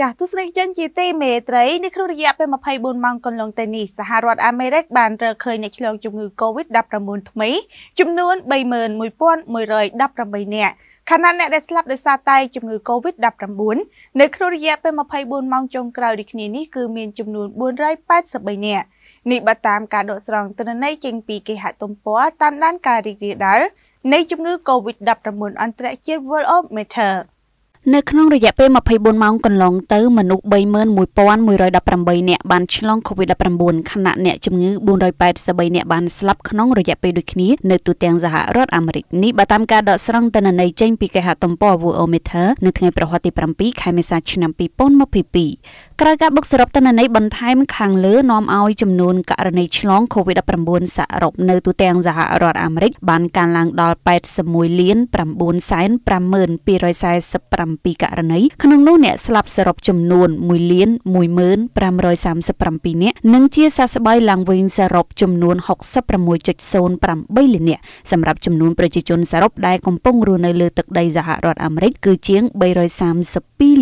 ចាស់ទស្សនិកជនជាទីមេត្រីនៅក្នុងរយៈពេល24ម៉ោងកន្លងទៅនេះសហរដ្ឋអាមេរិកបានរកឃើញអ្នកឆ្លងជំងឺ Covid-19 ថ្មីចំនួន31118នាក់ខណៈអ្នកដែលស្លាប់ដោយសារតែជំងឺ Covid-19 នៅក្នុងរយៈពេល24ម៉ោងចុងក្រោយដូចគ្នានេះគឺមានចំនួន483នាក់នេះបើតាមការដកស្រង់ទិន្នន័យចេញពីគេហទំព័រតាមដានការរីករាលដាលនៃជំងឺ Covid-19 អន្តរជាតិ Worldometer នៅក្នុងរយៈពេល24ម៉ោងកន្លងទៅមនុស្ស31118នាក់បានឆ្លង COVID-19 ខណៈអ្នកជំងឺ483នាក់បានស្លាប់ក្នុងរយៈពេលដូចគ្នានៅទូទាំងសហរដ្ឋអាមេរិកនេះបើតាមការដកស្រង់ទិន្នន័យចេញពីគេហទំព័រ Worldometer នៅថ្ងៃប្រហ័សទី7ខែមេសាឆ្នាំ2022ក្រោយការបុកសរុបតនន័យបន្ថែមខាងលើនាំឲ្យចំនួនករណីឆ្លង COVID-19 សរុបនៅទូទាំងសហរដ្ឋអាមេរិកបានកើនឡើងដល់81លាន95247ករណីក្នុងនោះអ្នកស្លាប់សរុបចំនួន1លាន15537នាក់និងជាសះស្បើយឡើងវិញសរុបចំនួន66.08លាននាក់សម្រាប់ចំនួនប្រជាជនសរុបដែលកំពុងរស់នៅលើទឹកដីសហរដ្ឋអាមេរិកគឺជាង332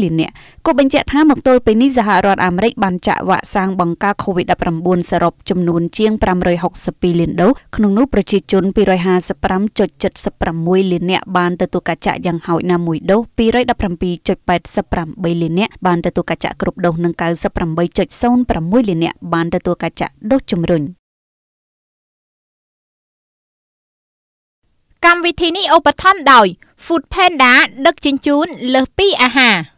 លាននាក់គូបញ្ជាក់ថាមកទល់ពេលនេះសហសហរដ្ឋអាមេរិកបានចាក់វ៉ាក់សាំងបង្ការ COVID-19 សរុបចំនួនជាង562លានដូសក្នុងនោះប្រជាជន255.76លាននាក់បានទទួលការចាក់យ៉ាងហោចណាស់មួយដូស217.88លាននាក់បានទទួលការចាក់គ្រប់ដូសនិង98.06លាននាក់បានទទួលការចាក់ដូសជំរុញកម្មវិធីនេះឧបត្ថម្ភដោយ Food Panda ដឹកជញ្ជូនលើសពីអាហារ